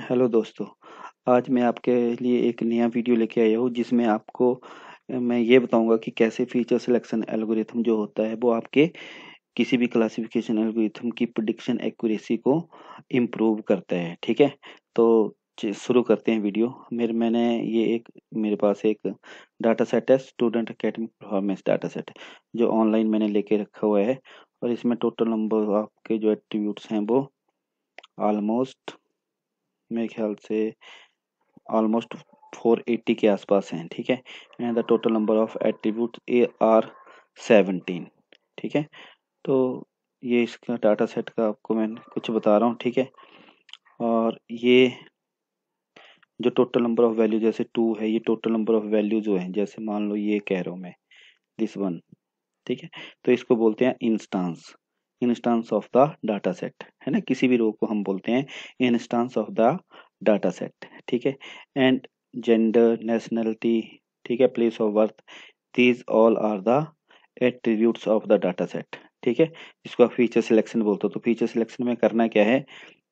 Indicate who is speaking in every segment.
Speaker 1: hello दोस्तों आज मैं आपके लिए एक नया वीडियो लेके आया हूँ जिसमें आपको मैं ये बताऊंगा कि कैसे फीचर सिलेक्शन एल्गोरिथम जो होता है वो आपके किसी भी क्लासिफिकेशन एल्गोरिथम की प्रोडिक्शन एक्यूरेसी को इम्प्रूव करता है ठीक है तो शुरू करते हैं वीडियो मेरे मैंने ये एक मेरे पास एक डाटा सेट है student academic performance data set जो ऑनलाइन मैंने लेके रखा हुआ है और इसमें टोटल नंबर आपके जो एट्रीब्यूट्स हैं वो ऑलमोस्ट मेरे ख्याल से ऑलमोस्ट 480 के आसपास हैं ठीक है and the total number of attribute are seventeen ठीक है तो ये इसका डाटा सेट का आपको मैं कुछ बता रहा हूँ ठीक है और ये जो टोटल नंबर ऑफ वैल्यू जैसे टू है ये टोटल नंबर ऑफ वैल्यू जो है जैसे मान लो ये कह रहा हूँ मैं दिस वन ठीक है तो इसको बोलते हैं instance instance of the data set है ना किसी भी रो को हम बोलते हैं instance of the data set ठीक है एंड जेंडर नेशनलिटी ठीक है place of birth these all are the attributes of the data set ठीक है जिसको आप फीचर सिलेक्शन बोलते हो तो फीचर सिलेक्शन में करना क्या है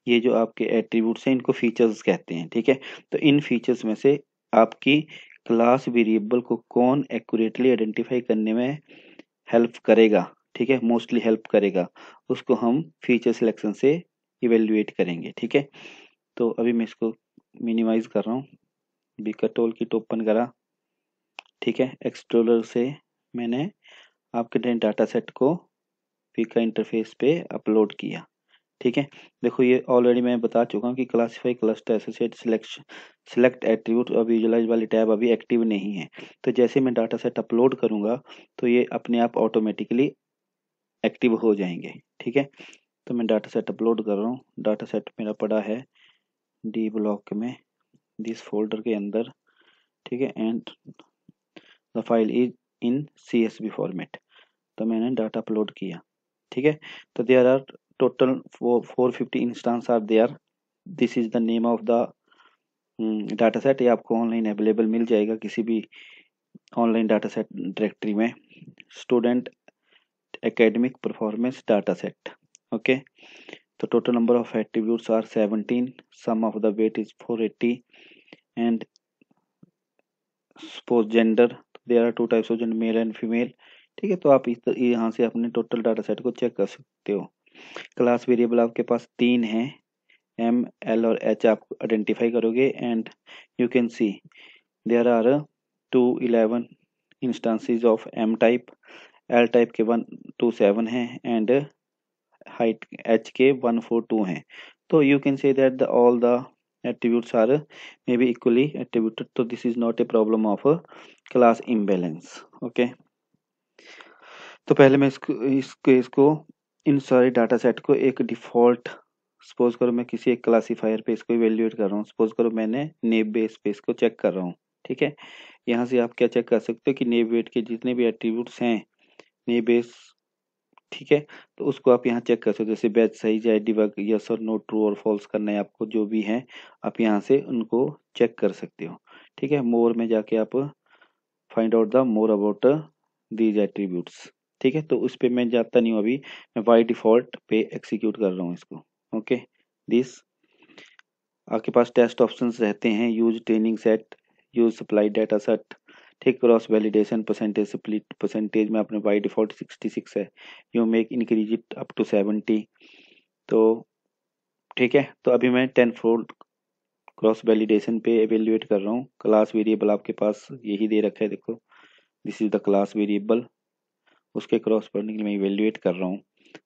Speaker 1: ये जो आपके एट्रीब्यूट्स हैं इनको फीचर्स कहते हैं ठीक है तो इन फीचर्स में से आपकी क्लास वेरिएबल को कौन एक्यूरेटली आइडेंटिफाई करने में हेल्प करेगा ठीक है मोस्टली हेल्प करेगा उसको हम फीचर सिलेक्शन से इवेल्युएट करेंगे ठीक है तो अभी मैं इसको मिनिमाइज कर रहा हूँ बीकर किट ओपन करा ठीक है एक्सट्रोलर से मैंने आपके डाटा सेट को पीका इंटरफेस पे अपलोड किया ठीक है देखो ये ऑलरेडी मैं बता चुका हूँ कि classify cluster associate selection select attribute और विजुलाइज वाली टैब अभी एक्टिव नहीं है तो जैसे मैं डाटा सेट अपलोड करूँगा तो ये अपने आप ऑटोमेटिकली एक्टिव हो जाएंगे ठीक है तो मैं डाटा सेट अपलोड कर रहा हूँ डाटा सेट मेरा पड़ा है डी ब्लॉक में दिस फोल्डर के अंदर ठीक है and the file is in C S V format तो मैंने डाटा अपलोड किया ठीक है तो there are total four fifty instance are they are this is the name of the data set ये आपको ऑनलाइन अवेलेबल मिल जाएगा किसी भी ऑनलाइन डाटा सेट डायरेक्टरी में student academic performance data set okay तो total number of attribute are seventeen sum of the weight is four and suppose gender they are two types of gender male and female ठीक है तो आप इस यहाँ से अपने टोटल डाटा सेट को चेक कर सकते हो क्लास वेरिएबल आपके पास तीन हैं एम एल और एच आप आइडेंटिफाई करोगे and you can see there are two eleven instances of M type L type के वन टू सेवन हैं एंड हाइट एच के वन फोर टू हैं तो you can say that the all the attributes are may be equally attributed तो this is not a problem of class imbalance okay तो पहले मैं इसको इसको इसको इन सारे डाटा सेट को एक डिफॉल्ट सपोज करो मैं किसी एक क्लासीफायर पे इसको इवेल्यूएट कर रहा हूँ सपोज करो मैंने नेब बेस पे इसको चेक कर रहा हूँ ठीक है यहाँ से आप क्या चेक कर सकते हो कि नेब वेट के जितने भी एट्रीब्यूट्स हैं बेस ठीक है तो उसको आप यहाँ चेक कर सकते हो जैसे बैच सही चाहे डिबग यस और नो ट्रू और फॉल्स करना है आपको जो भी है आप यहाँ से उनको चेक कर सकते हो ठीक है मोर में जाके आप find out the more about these attributes ठीक है तो उस पर मैं जाता नहीं हूँ अभी मैं बाई डिफॉल्ट पे एक्सिक्यूट कर रहा हूँ इसको ओके दिस आपके पास टेस्ट ऑप्शन रहते हैं use training set use supply data set ठीक cross validation percentage split percentage में अपने बाई डिफॉल्ट 66 है you make increase it up to 70 तो ठीक है तो अभी मैं टेन फोल्ड क्रॉस वैलिडेशन पे एवेल्यूएट कर रहा हूँ क्लास वेरिएबल आपके पास यही दे रखा है देखो this is the class variable उसके क्रॉस पढ़ने के लिए मैं इवेल्यूएट कर रहा हूँ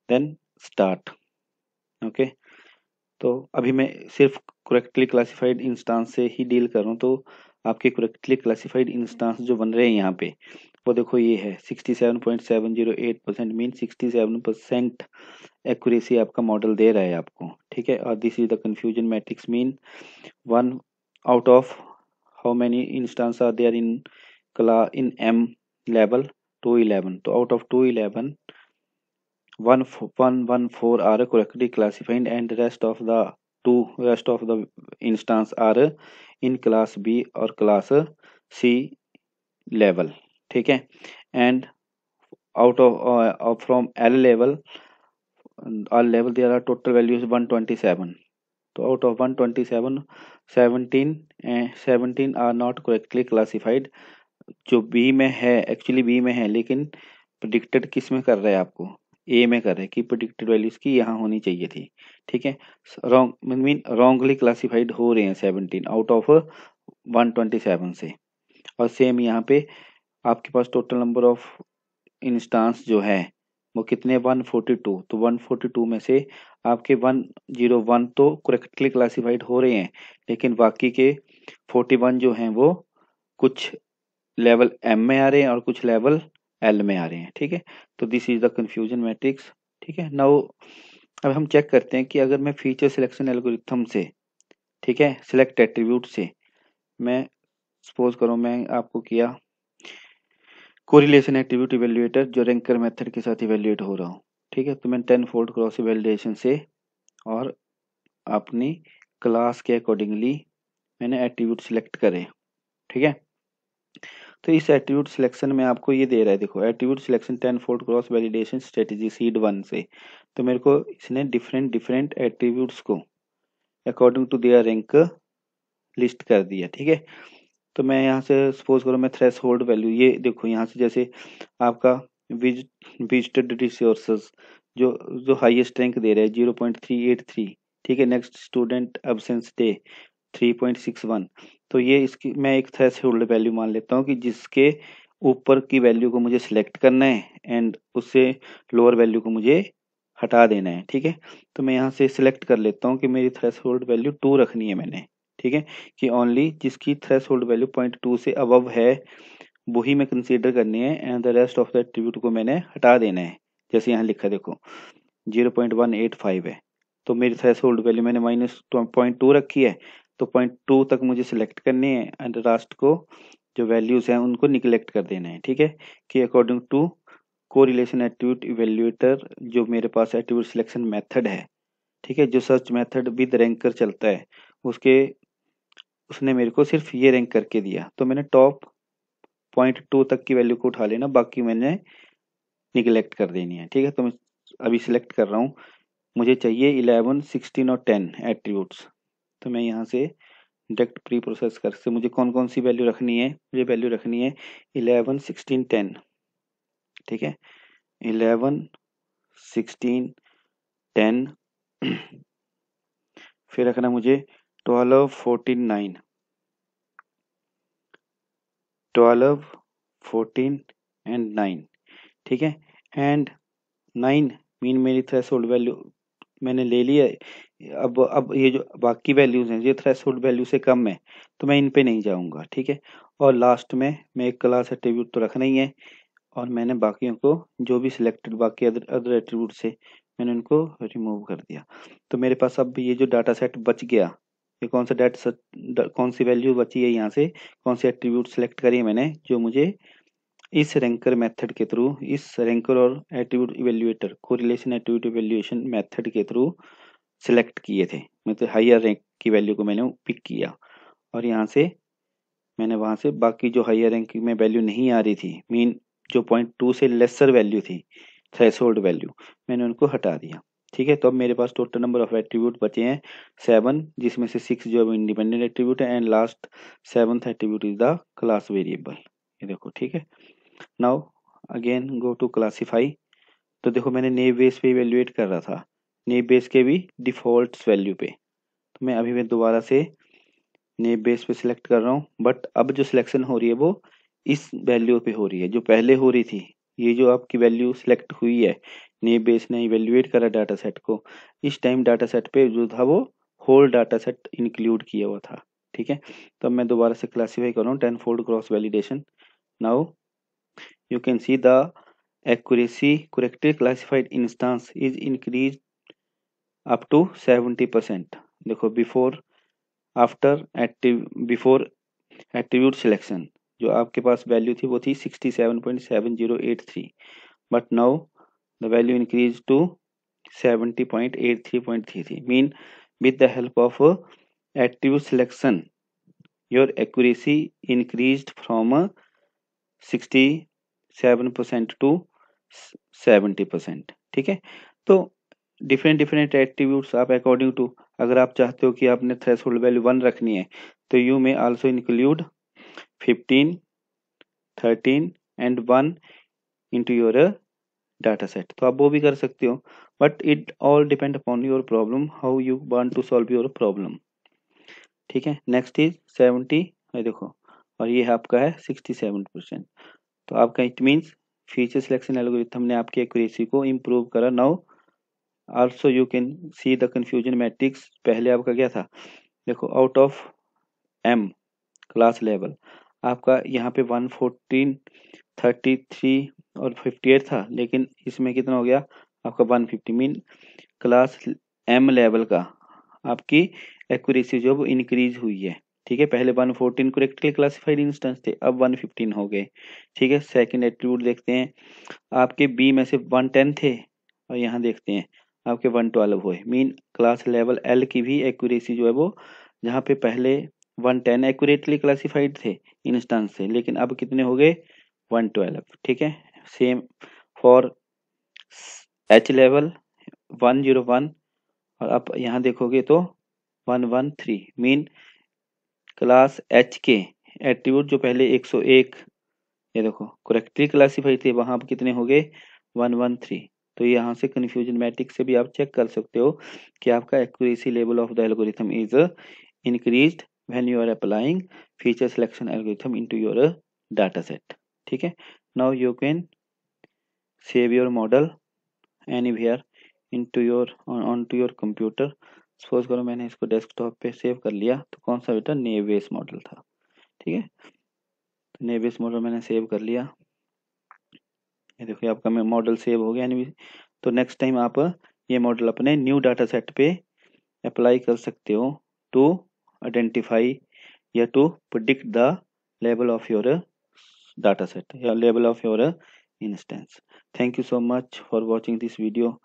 Speaker 1: देन स्टार्ट ओके तो अभी मैं सिर्फ करेक्टली क्लासिफाइड इंस्टांस से ही डील कर रहा हूँ तो आपके करेक्टली क्लासिफाइड इंस्टांस जो बन रहे हैं यहाँ पे वो देखो ये है 67.708 परसेंट मीन 67 परसेंट एक्यूरेसी आपका मॉडल दे रहा है आपको ठीक है और this is the confusion matrix mean one out of how many instance are there in क्ला in M level two eleven तो out of two eleven one one one four are correctly classified and rest of the two rest of the instance are in class B और class C level ठीक है and out of from L level are level they are total values 127 तो out of 127 17 seventeen are not correctly classified जो B में है actually B में है लेकिन प्रडिक्टेड किस में कर रहे हैं आपको ए में कर रहे हैं कि प्रोडिक्टेड वैल्यूज की यहाँ होनी चाहिए थी ठीक है रॉन्ग मीन रॉन्गली क्लासिफाइड हो रहे हैं seventeen out of one twenty seven से और सेम यहाँ पे आपके पास टोटल नंबर ऑफ इंस्टांस जो है वो कितने वन फोर्टी टू तो वन फोर्टी टू में से आपके वन जीरो वन तो करेक्टली क्लासिफाइड हो रहे हैं लेकिन बाकी के फोर्टी वन जो हैं वो कुछ लेवल एम में आ रहे हैं और कुछ लेवल एल में आ रहे हैं ठीक है तो this is the confusion matrix ठीक है नाउ अब हम चेक करते हैं कि अगर मैं फीचर सिलेक्शन एल्गोरिथम से ठीक है सिलेक्ट एट्रीब्यूट से मैं सपोज करो मैं आपको किया कोरिलेशन एट्रीब्यूट इवेल्युएटर जो रैंकर मेथड के साथ इवेल्युएट हो रहा हूँ ठीक है तो मैं टेन फोल्ड क्रॉस इवेल्युएशन से और अपनी क्लास के अकॉर्डिंगली मैंने एट्रीब्यूट सिलेक्ट करे ठीक है तो इस एट्रीब्यूट सिलेक्शन में आपको ये दे रहा है देखो attribute selection ten fold cross validation strategy seed one से तो मेरे को इसने डिफरेंट डिफरेंट एट्रीब्यूट्स को according to their rank list कर दिया ठीक है तो मैं यहाँ से सपोज करो मैं थ्रेस होल्ड वैल्यू ये देखो यहाँ से जैसे आपका विजिटेड रिसोर्सेज जो जो हाईएस्ट रैंक दे रहा है zero point three eight three ठीक है next student absence day three point six one तो ये इसकी मैं एक थ्रेस होल्ड वैल्यू मान लेता हूँ कि जिसके ऊपर की वैल्यू को मुझे सिलेक्ट करना है एंड उससे लोअर वैल्यू को मुझे हटा देना है ठीक है तो मैं यहाँ से सिलेक्ट कर लेता हूँ कि मेरी थ्रेस होल्ड वैल्यू टू रखनी है मैंने ठीक है कि ओनली जिसकी threshold value point two से अबव है वही मैं कंसीडर करनी है and the rest of the attribute को मैंने हटा देना है जैसे यहाँ लिखा देखो zero point one eight five है तो मेरी थ्रेस होल्ड वैल्यू मैंने माइनस पॉइंट टू रखी है तो पॉइंट टू तक मुझे सिलेक्ट करने हैं एंड लास्ट को जो वैल्यूज़ हैं उनको निगलेक्ट कर देना है ठीक है कि according to correlation attribute evaluator जो मेरे पास एट्रीब्यूट सिलेक्शन मेथड है ठीक है जो सर्च मेथड विद रैंकर चलता है उसके उसने मेरे को सिर्फ ये रैंक करके दिया तो मैंने टॉप पॉइंट टू तक की वैल्यू को उठा लेना बाकी मैंने निगलेक्ट कर देनी है ठीक है तो मैं अभी सिलेक्ट कर रहा हूँ मुझे चाहिए इलेवन सिक्सटीन और टेन एट्रीब्यूट्स तो मैं यहाँ से डायरेक्ट प्री प्रोसेस कर से मुझे कौन कौन सी वैल्यू रखनी है मुझे वैल्यू रखनी है इलेवन सिक्सटीन टेन ठीक है इलेवन सिक्सटीन टेन फिर रखना मुझे twelve fourteen nine twelve fourteen and nine ठीक है एंड नाइन मीन मेरी थ्रेशोल्ड वैल्यू मैंने ले लिया अब अब ये जो बाकी वैल्यूज हैं ये थ्रेशोल्ड वैल्यू से कम है तो मैं इन पे नहीं जाऊंगा ठीक है और लास्ट में मैं एक क्लास एट्रीब्यूट तो रखना ही है और मैंने बाकियों को जो भी सिलेक्टेड बाकी अदर अदर एट्रीब्यूट से मैंने उनको रिमूव कर दिया तो मेरे पास अब ये जो डाटा सेट बच गया ये कौन सा डाटा कौन सी वैल्यू बची है यहाँ से कौन से एट्रीब्यूट सेलेक्ट करी है मैंने जो मुझे इस रैंकर मेथड के थ्रू इस रैंकर और एटीट्यूड इवेल्युएटर को रिलेशन एटीट्यूड इवेल्युएशन मेथड के थ्रू सिलेक्ट किए थे मतलब हायर रैंक की वैल्यू को मैंने पिक किया और यहाँ से मैंने वहाँ से बाकी जो हायर रैंक में वैल्यू नहीं आ रही थी मीन जो पॉइंट टू से लेसर वैल्यू थी थ्रेस वैल्यू मैंने उनको हटा दिया ठीक है तो अब मेरे पास टोटल नंबर ऑफ एट्रीब्यूट बचे हैं सेवन जिसमें से सिक्स जो है इंडिपेंडेंट एट्रीब्यूट है and last seven attribute is the class variable ये देखो ठीक है now again go to classify तो देखो मैंने नेव बेस पे इवेल्युएट कर रहा था नेव बेस के भी डिफ़ॉल्ट वैल्यू पे तो मैं अभी मैं दोबारा से नेव बेस पे सिलेक्ट कर रहा हूँ बट अब जो सिलेक्शन हो रही है वो इस वैल्यू पे हो रही है जो पहले हो रही थी ये जो आपकी वैल्यू सिलेक्ट हुई है नेव बेस ने इवेल्युएट करा डाटा सेट को इस टाइम डाटा सेट पे जो था वो होल डाटा सेट इंक्लूड किया हुआ था ठीक है तो मैं दोबारा से क्लासीफाई कर रहा हूँ ten fold cross validation now You can see the accuracy correctly classified instance is increased up to 70% percent देखो before after active before attribute selection जो आपके पास value थी वो थी 67.7083 but now the value increased to 70.83.33 mean with the help of attribute selection your accuracy increased from seven percent to seventy percent ठीक है तो different different attributes आप according to अगर आप चाहते हो कि आपने थ्रेस होल्ड वैल्यू वन रखनी है तो you may also include fifteen thirteen and one into your data set तो आप वो भी कर सकते हो but it all depend upon your problem how you want to solve your problem ठीक है नेक्स्ट इज सेवेंटी देखो और ये आपका है सिक्सटी सेवन परसेंट तो आपका it means feature selection algorithm ने आपकी एक्यूरेसी को इम्प्रूव करा now also you can see the confusion matrix पहले आपका क्या था देखो out of M class level आपका यहाँ पे वन फोर्टीन थर्टी थ्री और फिफ्टी एट था लेकिन इसमें कितना हो गया आपका one fifty mean class M level का आपकी एक्यूरेसी जो वो इंक्रीज हुई है ठीक है पहले 114 करेक्टली क्लासिफाइड इंस्टेंस थे अब 115 हो गए ठीक है सेकंड एट्रीब्यूट देखते हैं आपके बी में से 110 थे और यहाँ देखते हैं आपके 112 हुए मीन क्लास लेवल एल की भी एक्यूरेसी जो है वो जहाँ पे पहले 110 एक्यूरेटली क्लासीफाइड थे इंस्टेंस से लेकिन अब कितने हो गए 112 ठीक है same for H level one और आप यहाँ देखोगे तो one one three mean class H के एट्रीब्यूट जो पहले 101 ये देखो करेक्टली क्लासीफाई थे वहां पर कितने हो गए 113 तो यहां से कन्फ्यूजन मैट्रिक से भी आप चेक कर सकते हो कि आपका accuracy level of the algorithm is increase when you are applying feature selection algorithm into your data set ठीक है now you can save save your model anywhere into your on to your computer suppose करो मैंने इसको desktop पे save कर लिया तो कौन सा बेटा नेवेस मॉडल था ठीक है तो नेवेस मॉडल मैंने सेव कर लिया ये देखो आपका मॉडल सेव हो गया यानी तो नेक्स्ट टाइम आप ये मॉडल अपने न्यू डाटा सेट पे अप्लाई कर सकते हो टू आइडेंटिफाई या to predict the level of your data set या level of your instance thank you so much for watching this video